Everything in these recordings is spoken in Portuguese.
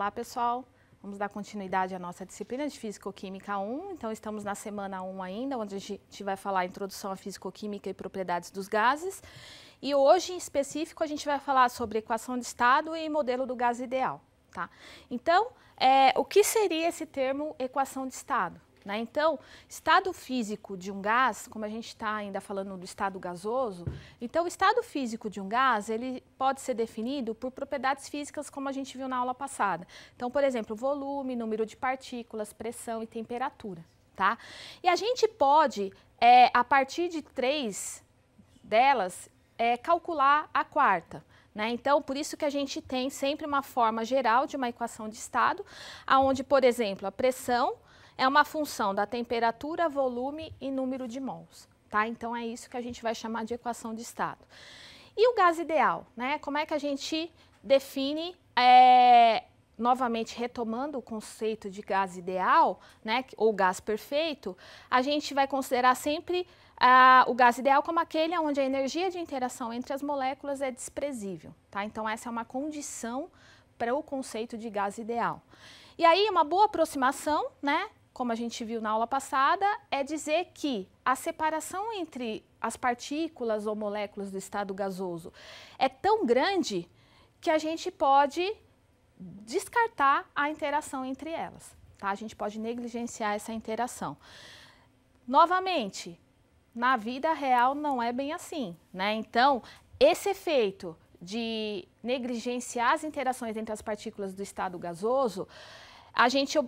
Olá, pessoal. Vamos dar continuidade à nossa disciplina de Físico-Química 1. Então, estamos na semana 1 ainda, onde a gente vai falar a introdução à Físico-Química e propriedades dos gases. E hoje, em específico, a gente vai falar sobre equação de estado e modelo do gás ideal. Tá? Então, é, o que seria esse termo equação de estado? Né? Então, estado físico de um gás, como a gente está ainda falando do estado gasoso, então o estado físico de um gás ele pode ser definido por propriedades físicas, como a gente viu na aula passada. Então, por exemplo, volume, número de partículas, pressão e temperatura. Tá? E a gente pode, é, a partir de três delas, é, calcular a quarta. Né? Então, por isso que a gente tem sempre uma forma geral de uma equação de estado, aonde, por exemplo, a pressão é uma função da temperatura, volume e número de mols. Tá? Então, é isso que a gente vai chamar de equação de estado. E o gás ideal? Né? Como é que a gente define é, novamente retomando o conceito de gás ideal, né, ou gás perfeito, a gente vai considerar sempre ah, o gás ideal como aquele onde a energia de interação entre as moléculas é desprezível, tá? Então essa é uma condição para o conceito de gás ideal. E aí uma boa aproximação, né, como a gente viu na aula passada, é dizer que a separação entre as partículas ou moléculas do estado gasoso é tão grande que a gente pode descartar a interação entre elas. Tá? A gente pode negligenciar essa interação. Novamente, na vida real não é bem assim, né? Então, esse efeito de negligenciar as interações entre as partículas do estado gasoso, a gente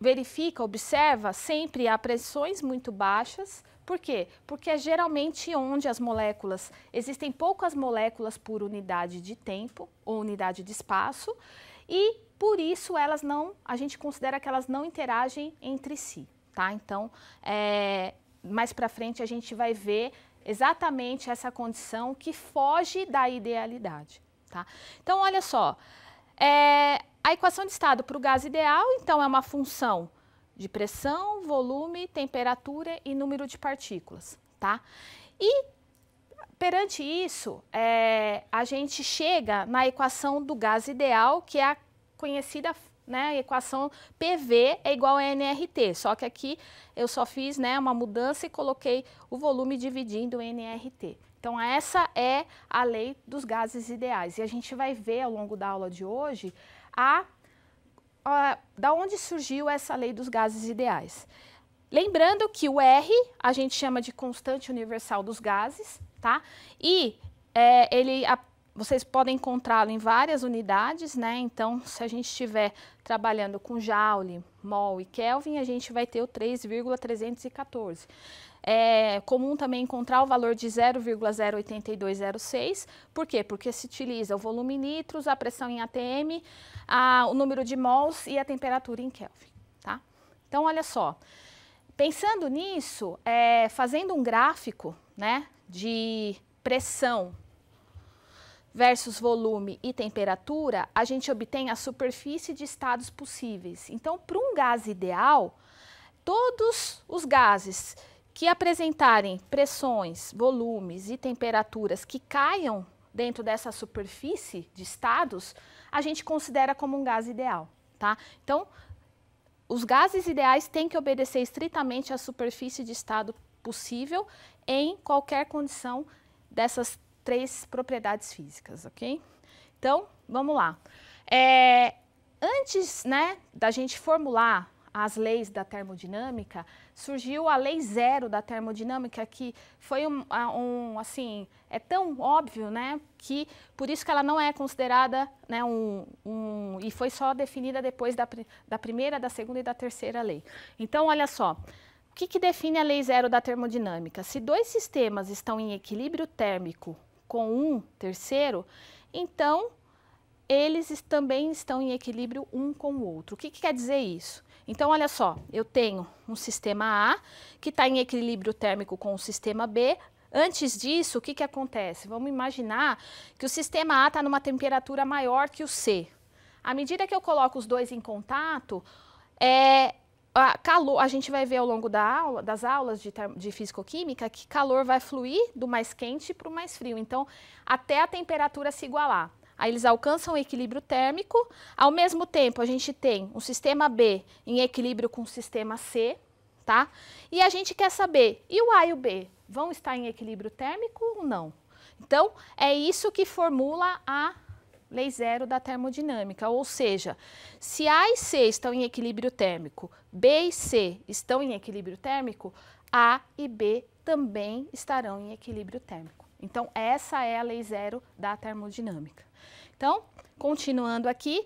verifica, observa sempre há pressões muito baixas. Por quê? Porque é geralmente onde as moléculas, existem poucas moléculas por unidade de tempo ou unidade de espaço e por isso elas não, a gente considera que elas não interagem entre si, tá? Então, é, mais para frente a gente vai ver exatamente essa condição que foge da idealidade, tá? Então, olha só, é, a equação de estado para o gás ideal, então, é uma função de pressão, volume, temperatura e número de partículas, tá? E perante isso, é, a gente chega na equação do gás ideal, que é a conhecida né, equação PV é igual a NRT, só que aqui eu só fiz né, uma mudança e coloquei o volume dividindo NRT. Então, essa é a lei dos gases ideais. E a gente vai ver ao longo da aula de hoje a, a da onde surgiu essa lei dos gases ideais. Lembrando que o R a gente chama de constante universal dos gases, tá? E é, ele a, vocês podem encontrá-lo em várias unidades, né? Então, se a gente estiver trabalhando com Joule, Mol e Kelvin, a gente vai ter o 3,314. É comum também encontrar o valor de 0,08206. Por quê? Porque se utiliza o volume em litros, a pressão em ATM, a, o número de mols e a temperatura em Kelvin, tá? Então, olha só. Pensando nisso, é, fazendo um gráfico, né, de pressão versus volume e temperatura, a gente obtém a superfície de estados possíveis. Então, para um gás ideal, todos os gases que apresentarem pressões, volumes e temperaturas que caiam dentro dessa superfície de estados, a gente considera como um gás ideal, tá? Então, os gases ideais têm que obedecer estritamente à superfície de estado possível em qualquer condição dessas três propriedades físicas, ok? Então, vamos lá. É, antes né, da gente formular as leis da termodinâmica, surgiu a lei zero da termodinâmica, que foi um, um, assim, é tão óbvio, né, que por isso que ela não é considerada, né, um, um e foi só definida depois da, da primeira, da segunda e da terceira lei. Então, olha só, o que, que define a lei zero da termodinâmica? Se dois sistemas estão em equilíbrio térmico com um terceiro, então eles também estão em equilíbrio um com o outro. O que, que quer dizer isso? Então, olha só, eu tenho um sistema A que está em equilíbrio térmico com o sistema B, Antes disso, o que, que acontece? Vamos imaginar que o sistema A está numa temperatura maior que o C. À medida que eu coloco os dois em contato, é, a, calor, a gente vai ver ao longo da aula, das aulas de, de fisicoquímica que calor vai fluir do mais quente para o mais frio. Então, até a temperatura se igualar. Aí eles alcançam o equilíbrio térmico. Ao mesmo tempo, a gente tem um sistema B em equilíbrio com o sistema C, tá? E a gente quer saber, e o A e o B vão estar em equilíbrio térmico ou não? Então, é isso que formula a lei zero da termodinâmica, ou seja, se A e C estão em equilíbrio térmico, B e C estão em equilíbrio térmico, A e B também estarão em equilíbrio térmico. Então, essa é a lei zero da termodinâmica. Então, continuando aqui,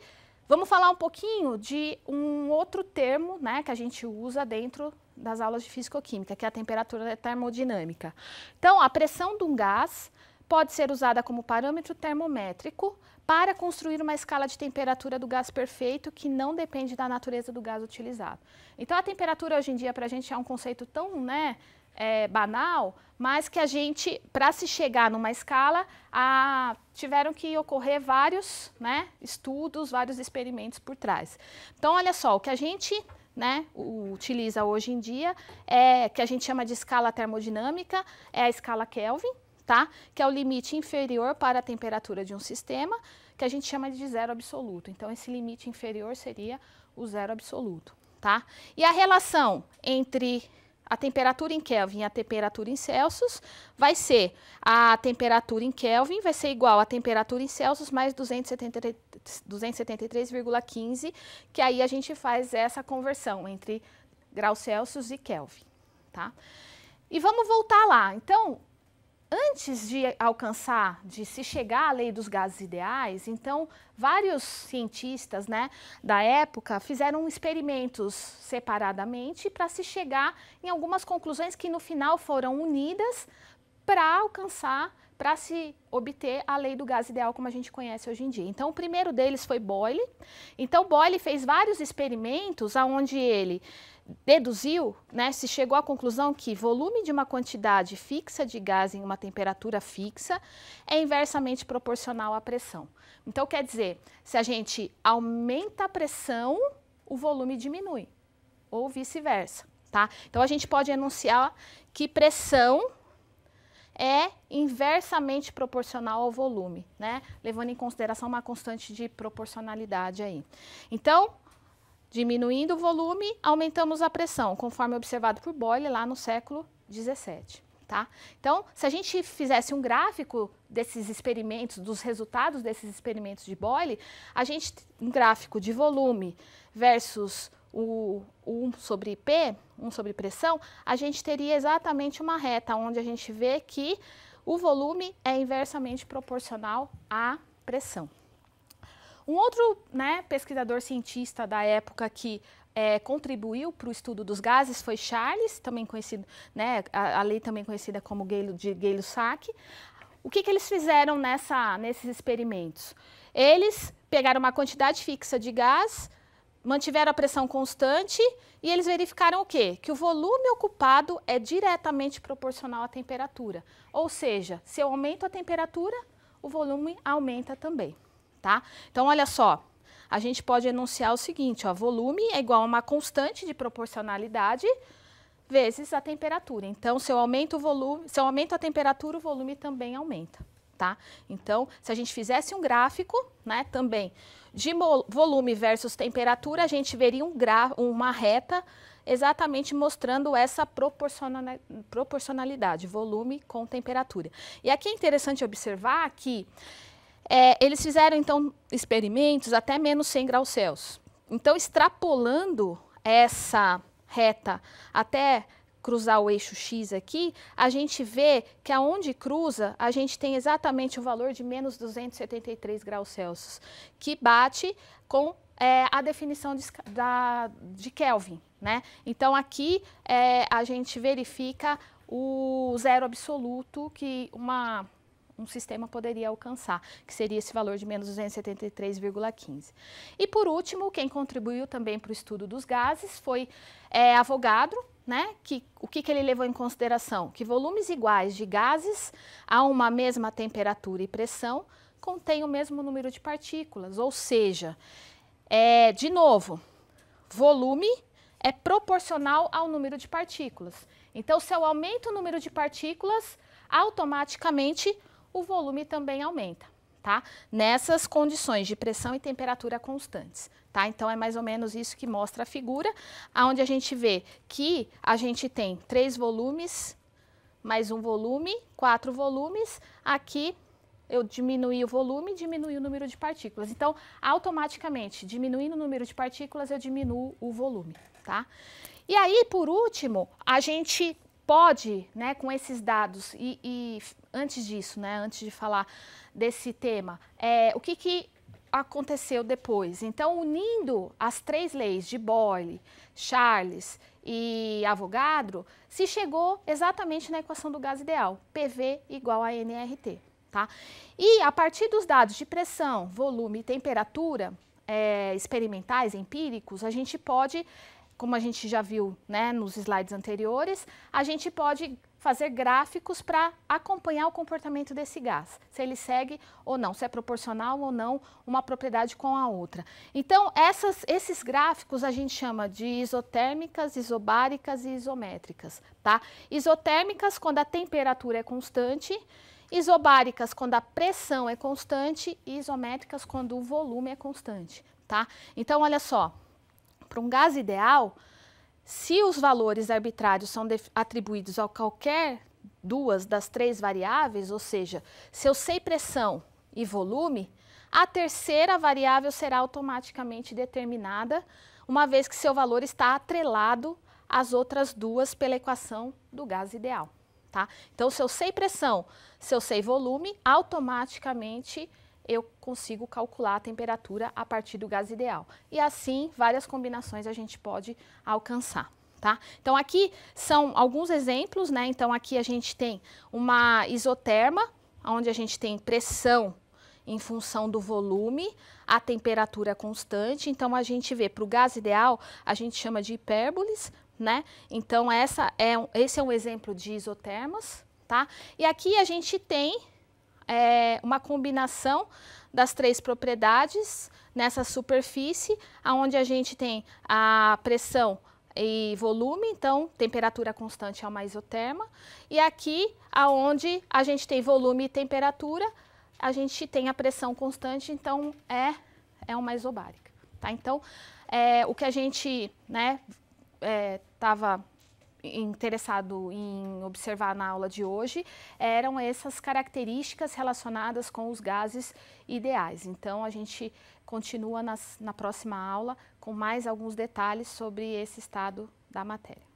vamos falar um pouquinho de um outro termo né, que a gente usa dentro das aulas de fisicoquímica, que é a temperatura termodinâmica. Então, a pressão de um gás pode ser usada como parâmetro termométrico para construir uma escala de temperatura do gás perfeito que não depende da natureza do gás utilizado. Então, a temperatura hoje em dia para a gente é um conceito tão né, é, banal, mas que a gente, para se chegar numa escala, a, tiveram que ocorrer vários né, estudos, vários experimentos por trás. Então, olha só, o que a gente né, utiliza hoje em dia, é que a gente chama de escala termodinâmica, é a escala Kelvin, tá? Que é o limite inferior para a temperatura de um sistema, que a gente chama de zero absoluto. Então, esse limite inferior seria o zero absoluto, tá? E a relação entre a temperatura em Kelvin e a temperatura em Celsius vai ser a temperatura em Kelvin vai ser igual à temperatura em Celsius mais 273,15, 273, que aí a gente faz essa conversão entre graus Celsius e Kelvin, tá? E vamos voltar lá. Então, antes de alcançar, de se chegar à lei dos gases ideais, então vários cientistas né, da época fizeram experimentos separadamente para se chegar em algumas conclusões que no final foram unidas para alcançar, para se obter a lei do gás ideal como a gente conhece hoje em dia. Então, o primeiro deles foi Boyle. Então, Boyle fez vários experimentos onde ele deduziu, né, se chegou à conclusão que volume de uma quantidade fixa de gás em uma temperatura fixa é inversamente proporcional à pressão. Então, quer dizer, se a gente aumenta a pressão, o volume diminui, ou vice-versa, tá? Então, a gente pode enunciar que pressão é inversamente proporcional ao volume, né? Levando em consideração uma constante de proporcionalidade aí. Então, Diminuindo o volume, aumentamos a pressão, conforme observado por Boyle lá no século 17. Tá? Então, se a gente fizesse um gráfico desses experimentos, dos resultados desses experimentos de Boyle, a gente um gráfico de volume versus o, o 1 sobre P, 1 sobre pressão, a gente teria exatamente uma reta onde a gente vê que o volume é inversamente proporcional à pressão. Um outro né, pesquisador cientista da época que é, contribuiu para o estudo dos gases foi Charles, também conhecido, né, a, a lei também conhecida como Gale, de Gay-Lussac. O que, que eles fizeram nessa, nesses experimentos? Eles pegaram uma quantidade fixa de gás, mantiveram a pressão constante e eles verificaram o quê? Que o volume ocupado é diretamente proporcional à temperatura. Ou seja, se eu aumento a temperatura, o volume aumenta também tá? Então, olha só, a gente pode enunciar o seguinte, ó, volume é igual a uma constante de proporcionalidade vezes a temperatura. Então, se eu aumento o volume, se eu aumento a temperatura, o volume também aumenta, tá? Então, se a gente fizesse um gráfico, né, também de volume versus temperatura, a gente veria um uma reta exatamente mostrando essa proporcionalidade, volume com temperatura. E aqui é interessante observar que é, eles fizeram, então, experimentos até menos 100 graus Celsius. Então, extrapolando essa reta até cruzar o eixo X aqui, a gente vê que aonde cruza, a gente tem exatamente o valor de menos 273 graus Celsius, que bate com é, a definição de, da, de Kelvin. Né? Então, aqui é, a gente verifica o zero absoluto, que uma um sistema poderia alcançar, que seria esse valor de menos 273,15. E por último, quem contribuiu também para o estudo dos gases foi é, Avogadro, né? Que, o que, que ele levou em consideração? Que volumes iguais de gases a uma mesma temperatura e pressão contêm o mesmo número de partículas, ou seja, é, de novo, volume é proporcional ao número de partículas. Então, se eu aumento o número de partículas, automaticamente o volume também aumenta. Tá? Nessas condições de pressão e temperatura constantes, tá? Então é mais ou menos isso que mostra a figura, aonde a gente vê que a gente tem três volumes, mais um volume, quatro volumes, aqui eu diminuí o volume, diminui o número de partículas. Então, automaticamente, diminuindo o número de partículas, eu diminuo o volume, tá? E aí, por último, a gente pode, né, com esses dados, e, e antes disso, né, antes de falar desse tema, é, o que, que aconteceu depois? Então, unindo as três leis de Boyle, Charles e Avogadro, se chegou exatamente na equação do gás ideal, PV igual a nRT. Tá? E a partir dos dados de pressão, volume e temperatura é, experimentais, empíricos, a gente pode como a gente já viu né, nos slides anteriores, a gente pode fazer gráficos para acompanhar o comportamento desse gás, se ele segue ou não, se é proporcional ou não uma propriedade com a outra. Então, essas, esses gráficos a gente chama de isotérmicas, isobáricas e isométricas. Tá? Isotérmicas, quando a temperatura é constante, isobáricas, quando a pressão é constante, e isométricas, quando o volume é constante. Tá? Então, olha só, para um gás ideal, se os valores arbitrários são atribuídos a qualquer duas das três variáveis, ou seja, se eu sei pressão e volume, a terceira variável será automaticamente determinada, uma vez que seu valor está atrelado às outras duas pela equação do gás ideal. Tá? Então, se eu sei pressão, se eu sei volume, automaticamente eu consigo calcular a temperatura a partir do gás ideal. E assim, várias combinações a gente pode alcançar. Tá? Então, aqui são alguns exemplos, né? Então, aqui a gente tem uma isoterma, onde a gente tem pressão em função do volume, a temperatura constante. Então, a gente vê para o gás ideal, a gente chama de hipérboles, né? Então, essa é, esse é um exemplo de isotermas, tá? E aqui a gente tem é, uma combinação das três propriedades nessa superfície, onde a gente tem a pressão e volume, então temperatura constante é uma isoterma, e aqui aonde a gente tem volume e temperatura, a gente tem a pressão constante, então é, é uma isobárica. Tá? Então, é, o que a gente né, estava é, interessado em observar na aula de hoje eram essas características relacionadas com os gases ideais. Então, a gente continua nas, na próxima aula com mais alguns detalhes sobre esse estado da matéria.